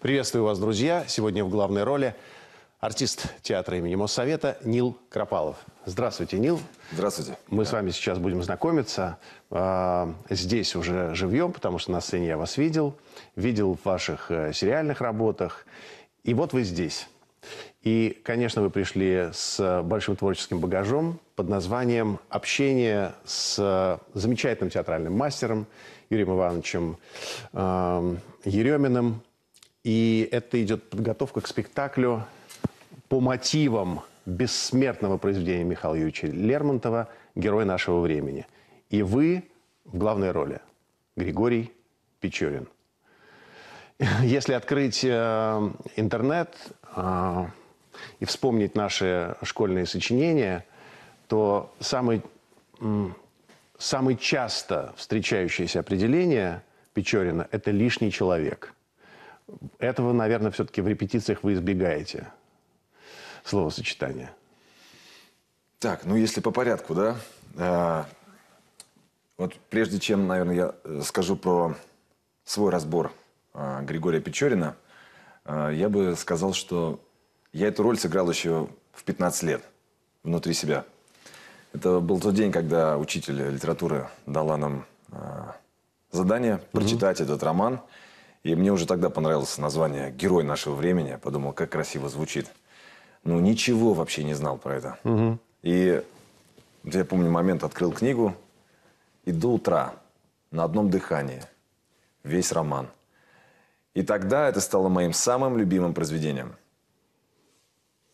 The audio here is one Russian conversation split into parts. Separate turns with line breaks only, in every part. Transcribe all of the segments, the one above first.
Приветствую вас, друзья. Сегодня в главной роли артист театра имени Моссовета Нил Кропалов. Здравствуйте, Нил.
Здравствуйте. Мы да. с вами
сейчас будем знакомиться. А, здесь уже живьем, потому что на сцене я вас видел. Видел в ваших э, сериальных работах. И вот вы здесь. И, конечно, вы пришли с э, большим творческим багажом под названием «Общение с э, замечательным театральным мастером Юрием Ивановичем э, Ереминым». И это идет подготовка к спектаклю по мотивам бессмертного произведения Михаила Юрьевича Лермонтова «Герой нашего времени». И вы в главной роли Григорий Печорин. Если открыть э, интернет, а, и вспомнить наши школьные сочинения, то самый, самый часто встречающееся определение Печорина – это «лишний человек». Этого, наверное, все-таки в репетициях вы избегаете словосочетания.
Так, ну если по порядку, да? А, вот прежде чем, наверное, я э, скажу про свой разбор а, Григория Печорина – а, я бы сказал, что я эту роль сыграл еще в 15 лет внутри себя. Это был тот день, когда учитель литературы дала нам а, задание прочитать этот роман. И мне уже тогда понравилось название «Герой нашего времени». подумал, как красиво звучит. Ну, ничего вообще не знал про это. Угу. И я помню момент, открыл книгу, и до утра на одном дыхании весь роман – и тогда это стало моим самым любимым произведением.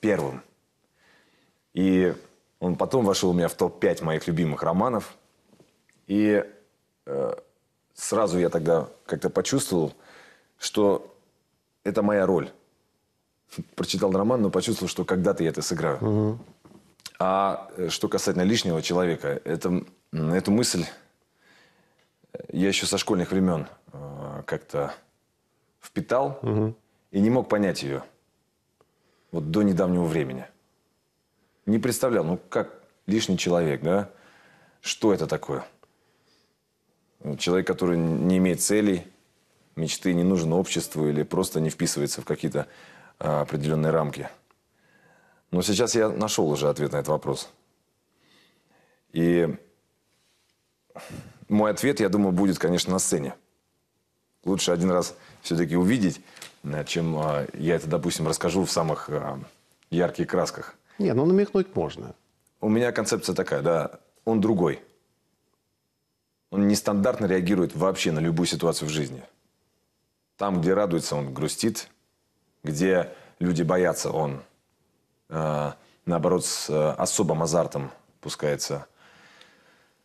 Первым. И он потом вошел у меня в топ-5 моих любимых романов. И э, сразу я тогда как-то почувствовал, что это моя роль. Прочитал роман, но почувствовал, что когда-то я это сыграю. Угу. А э, что касательно лишнего человека, это, эту мысль я еще со школьных времен э, как-то впитал угу. и не мог понять ее. Вот до недавнего времени. Не представлял, ну как лишний человек, да? Что это такое? Ну, человек, который не имеет целей, мечты, не нужен обществу или просто не вписывается в какие-то а, определенные рамки. Но сейчас я нашел уже ответ на этот вопрос. И мой ответ, я думаю, будет, конечно, на сцене. Лучше один раз все-таки увидеть, э, чем э, я это, допустим, расскажу в самых э, ярких красках. Не, ну намекнуть можно. У меня концепция такая, да, он другой. Он нестандартно реагирует вообще на любую ситуацию в жизни. Там, где радуется, он грустит. Где люди боятся, он, э, наоборот, с э, особым азартом пускается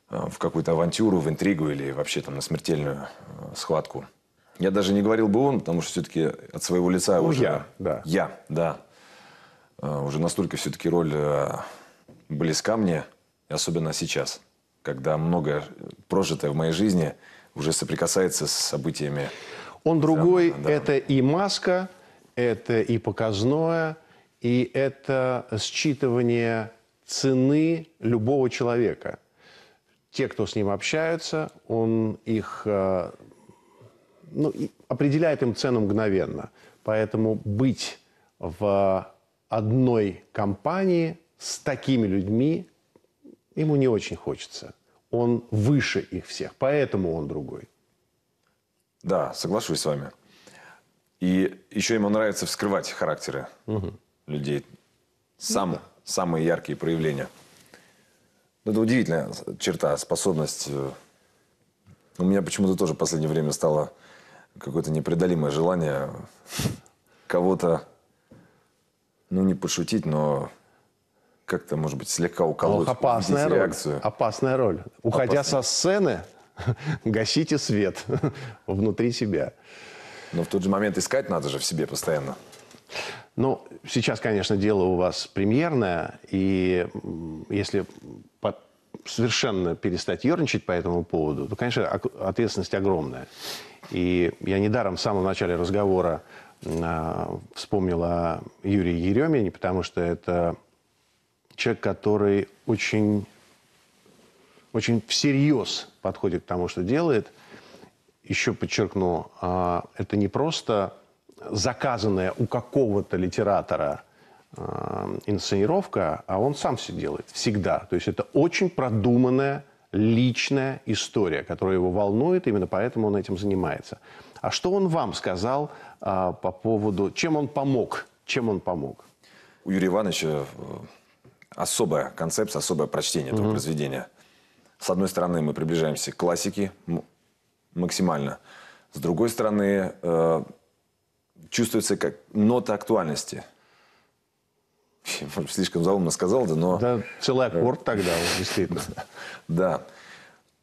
э, в какую-то авантюру, в интригу или вообще там на смертельную э, схватку. Я даже не говорил бы он, потому что все-таки от своего лица ну, уже... Я, да. Я, да. А, уже настолько все-таки роль э, близка мне, особенно сейчас, когда многое прожитое в моей жизни уже соприкасается с событиями. Он другой, да, да. это и
маска, это и показное, и это считывание цены любого человека. Те, кто с ним общаются, он их э, ну, определяет им цену мгновенно. Поэтому быть в одной компании с такими людьми ему не очень хочется. Он выше их всех,
поэтому он другой. Да, соглашусь с вами. И еще ему нравится вскрывать характеры угу. людей. Сам, да. Самые яркие проявления. Ну, это удивительная черта, способность. Э, у меня почему-то тоже в последнее время стало какое-то непреодолимое желание кого-то, ну, не пошутить, но как-то, может быть, слегка уколоть, Ох, опасная роль.
Опасная роль. Уходя опасная. со сцены, гасите свет внутри себя. Но в тот же момент искать надо
же в себе постоянно.
Ну, сейчас, конечно, дело у вас премьерное, и если под совершенно перестать ерничать по этому поводу, то, конечно, ответственность огромная. И я недаром в самом начале разговора а, вспомнил о Юрии Еремине, потому что это человек, который очень, очень всерьез подходит к тому, что делает. Еще подчеркну, а, это не просто заказанная у какого-то литератора а, инсценировка, а он сам все делает всегда. То есть это очень продуманная личная история, которая его волнует, именно поэтому он этим занимается. А что он вам сказал а, по
поводу, чем он помог, чем он помог? У Юрия Ивановича э, особая концепция, особое прочтение этого mm произведения. С одной стороны, мы приближаемся к классике максимально, с другой стороны, э, чувствуется как нота актуальности – Слишком заумно сказал, да, но... Да, целый аккорд тогда, действительно. Да.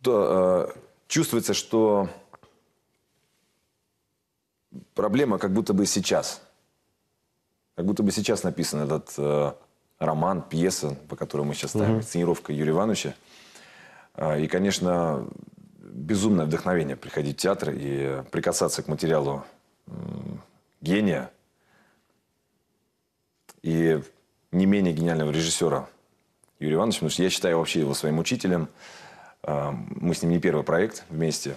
То, э, чувствуется, что проблема как будто бы сейчас. Как будто бы сейчас написан этот э, роман, пьеса, по которой мы сейчас ставим, сценировка Юрия Ивановича. Э, и, конечно, безумное вдохновение приходить в театр и прикасаться к материалу э, гения. И не менее гениального режиссера Юрия Ивановича, потому что я считаю вообще его своим учителем. А, мы с ним не первый проект вместе,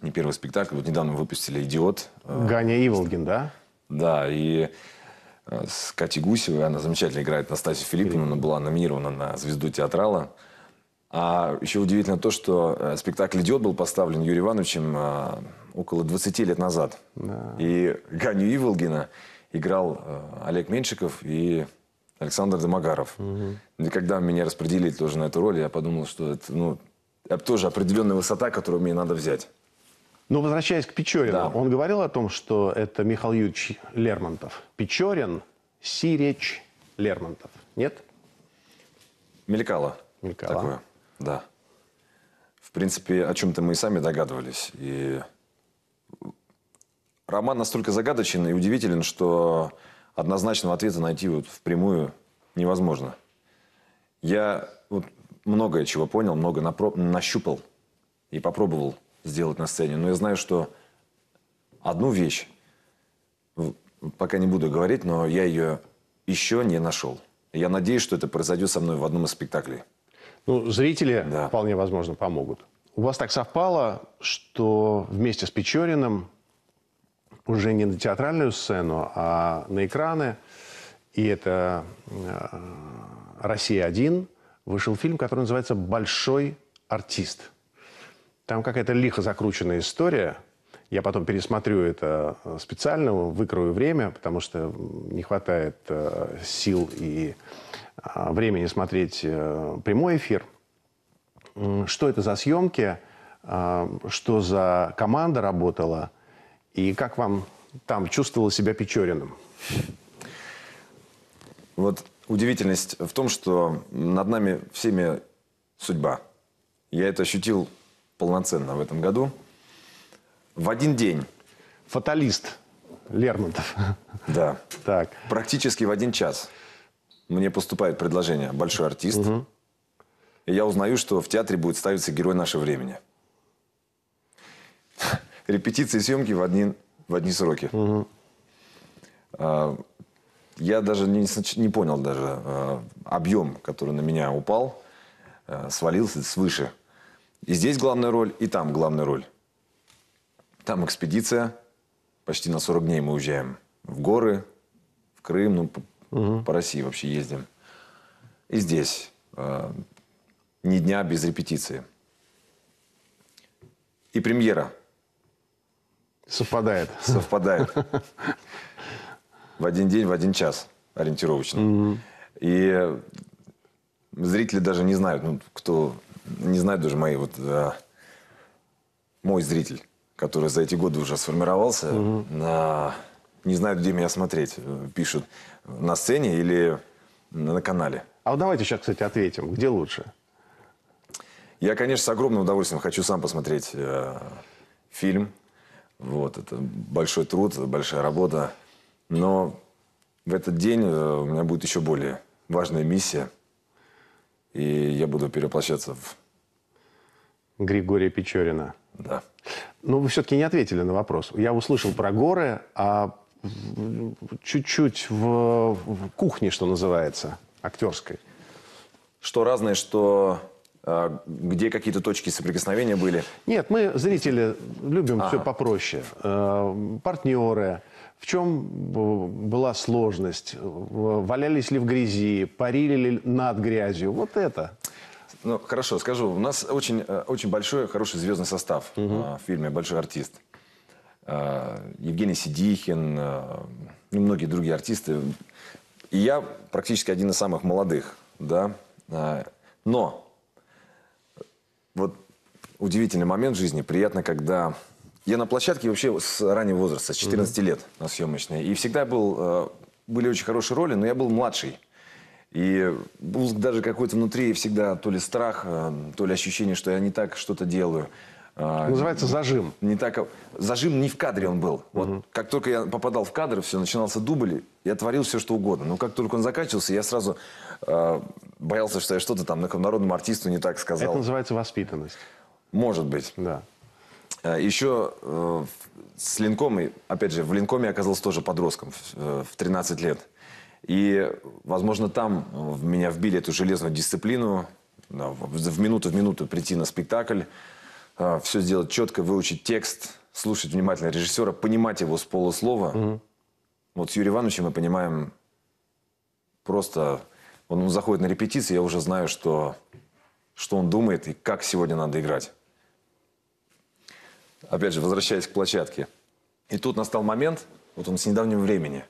не первый спектакль. Вот недавно выпустили «Идиот». А, Ганя Иволгин, да? Да, и а, с Катей Гусевой, она замечательно играет Настасью Филипповну, она была номинирована на звезду театрала. А еще удивительно то, что спектакль «Идиот» был поставлен Юрием Ивановичем около 20 лет назад. Да. И Ганю Иволгина играл э, Олег Меньшиков и Александр Домогаров. Угу. И когда меня распределили тоже на эту роль, я подумал, что это ну, это тоже определенная высота, которую мне надо взять.
Но ну, возвращаясь к Печорину, да. он говорил о том, что это Михаил Юрьевич Лермонтов. Печорин, Сирич, Лермонтов. Нет?
Мелькало. Мелькало. Такое, да. В принципе, о чем-то мы и сами догадывались. И Роман настолько загадочен и удивителен, что однозначного ответа найти вот впрямую невозможно. Я вот многое чего понял, много напро- нащупал и попробовал сделать на сцене. Но я знаю, что одну вещь, пока не буду говорить, но я ее еще не нашел. Я надеюсь, что это произойдет со мной в одном из спектаклей. Ну, зрители да. вполне возможно помогут. У
вас так совпало, что вместе с Печориным уже не на театральную сцену, а на экраны. И это э, «Россия-1» вышел фильм, который называется «Большой артист». Там какая-то лихо закрученная история. Я потом пересмотрю это э, специально, выкрою время, потому что не хватает э, сил и времени смотреть прямой эфир. Что это за съемки, что за команда работала – и как вам там
чувствовал себя Печориным? Вот удивительность в том, что над нами всеми судьба. Я это ощутил полноценно в этом году. В один день. Фаталист Лермонтов. Да. Так. Практически в один час мне поступает предложение «Большой артист». Угу. И я узнаю, что в театре будет ставиться герой нашего времени репетиции и съемки в одни, в одни сроки. Угу. А, я даже не, не понял даже а, объем, который на меня упал, а, свалился свыше. И здесь главная роль, и там главная роль. Там экспедиция, почти на 40 дней мы уезжаем в горы, в Крым, ну, угу. по России вообще ездим. И здесь э, ни дня без репетиции. И премьера – Совпадает. Совпадает. В один день, в один час ориентировочно. И зрители даже не знают, ну, кто не знает даже мои, вот а, мой зритель, который за эти годы уже сформировался, mm на, не знает, где меня смотреть, э, пишут на сцене или на, на канале. А вот давайте сейчас, кстати, ответим, где лучше? Я, конечно, с огромным удовольствием хочу сам посмотреть э, фильм, вот, это большой труд, это большая работа. Но в этот день э, у меня будет еще более важная миссия. И я буду переплощаться в... Григория
Печорина. Да. Но вы все-таки не ответили на вопрос. Я услышал про горы, а
чуть-чуть в, в кухне, что называется, актерской. Что разное, что а, где какие-то точки соприкосновения были?
Нет, мы, зрители, любим ага. все
попроще.
А, Партнеры. В чем была сложность? Валялись ли в грязи? Парили
ли над грязью? Вот это. Ну, хорошо, скажу. У нас очень, э, очень большой, хороший звездный состав угу. в фильме «Большой артист». Евгений Сидихин и многие другие артисты. И я практически один из самых молодых, да. Но вот удивительный момент в жизни. Приятно, когда... Я на площадке вообще с раннего возраста, с 14 угу. лет на съемочной. И всегда был... Э, были очень хорошие роли, но я был младший. И был даже какой-то внутри всегда то ли страх, э, то ли ощущение, что я не так что-то делаю. А, называется зажим. Не так, зажим не в кадре он был. Вот угу. как только я попадал в кадр, все, начинался дубль, я творил все, что угодно. Но как только он заканчивался, я сразу э, боялся, что я что-то там народному артисту не так сказал. Это называется воспитанность. Может быть. Да. А, Еще э, с Линком, опять же, в Линкоме я оказался тоже подростком в, э, в 13 лет. И, возможно, там меня вбили эту железную дисциплину, да, в, в минуту в минуту прийти на спектакль, а, все сделать четко, выучить текст, слушать внимательно режиссера, понимать его с полуслова. Угу. Вот с Юрием Ивановичем мы понимаем просто... Он, заходит на репетиции, я уже знаю, что, что он думает и как сегодня надо играть. Опять же, возвращаясь к площадке. И тут настал момент, вот он с недавнего времени,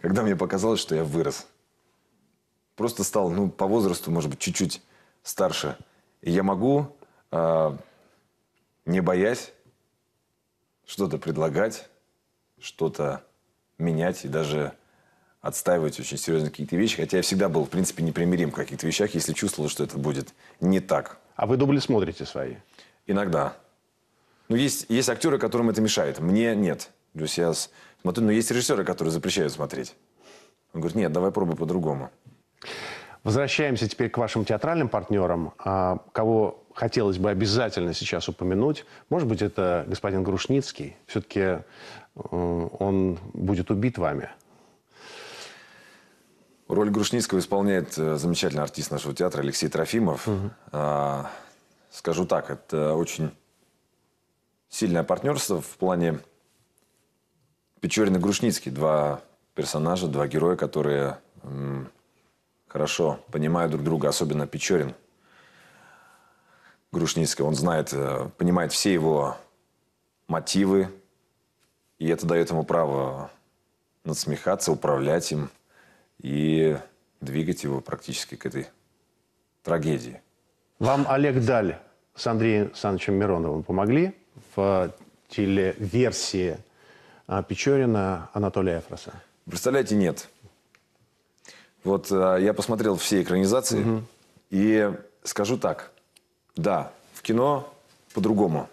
когда мне показалось, что я вырос. Просто стал, ну, по возрасту, может быть, чуть-чуть старше. И я могу э, не боясь что-то предлагать, что-то менять и даже отстаивать очень серьезно какие-то вещи. Хотя я всегда был, в принципе, непримирим в каких-то вещах, если чувствовал, что это будет не так. А вы дубли смотрите свои? Иногда. Ну, есть, есть актеры, которым это мешает. Мне нет. То есть я смотрю, но есть режиссеры, которые запрещают смотреть. Он говорит, нет, давай пробуй по-другому.
Возвращаемся теперь к вашим театральным партнерам. А, кого хотелось бы обязательно сейчас упомянуть. Может быть, это господин Грушницкий. Все-таки э, он
будет убит вами. Роль Грушницкого исполняет э, замечательный артист нашего театра Алексей Трофимов. Угу. Скажу так, это очень сильное партнерство в плане Печорин и Грушницкий. Два персонажа, два героя, которые хорошо понимают друг друга, особенно Печорин – Грушницкого. Он знает, э, понимает все его мотивы, и это дает ему право надсмехаться, управлять им и двигать его практически к этой трагедии. Вам Олег Даль с Андреем Александровичем
Мироновым помогли в телеверсии а, Печорина Анатолия Эфроса?
Представляете, нет. Вот э, я посмотрел все экранизации угу. и скажу так – да, в кино по-другому.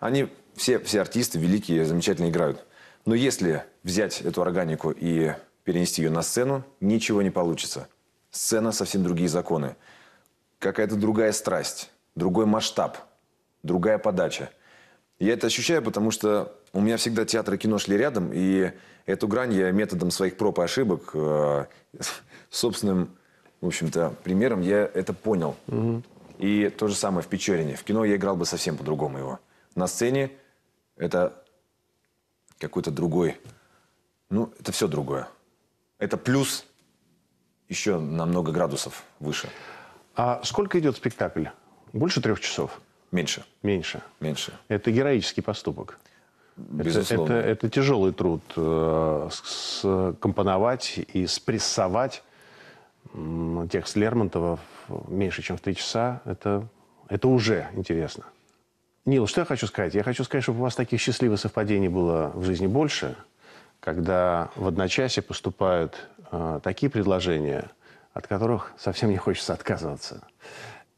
Они, все, все артисты великие, замечательно играют. Но если взять эту органику и перенести ее на сцену, ничего не получится. Сцена совсем другие законы. Какая-то другая страсть, другой масштаб, другая подача. Я это ощущаю, потому что у меня всегда театр и кино шли рядом, и эту грань я методом своих проб и ошибок, э, собственным, в общем-то, примером я это понял. Угу. И то же самое в Печорине. В кино я играл бы совсем по-другому его. На сцене это какой-то другой... Ну, это все другое. Это плюс еще на много градусов выше.
А сколько идет спектакль? Больше трех часов? Меньше. Меньше. Меньше. Это героический поступок.
Безусловно. Это, это,
это тяжелый труд э, скомпоновать и спрессовать текст Лермонтова меньше, чем в три часа, это, это уже интересно. Нил, что я хочу сказать? Я хочу сказать, чтобы у вас таких счастливых совпадений было в жизни больше, когда в одночасье поступают э, такие предложения, от которых совсем не хочется отказываться.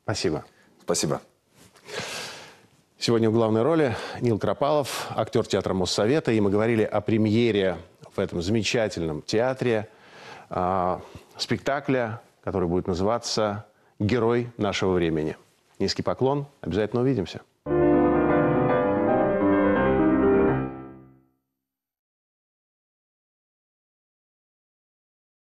Спасибо. Спасибо. Сегодня в главной роли Нил Кропалов, актер театра Моссовета, и мы говорили о премьере в этом замечательном театре – а, спектакля, который будет называться «Герой нашего времени». Низкий поклон. Обязательно увидимся.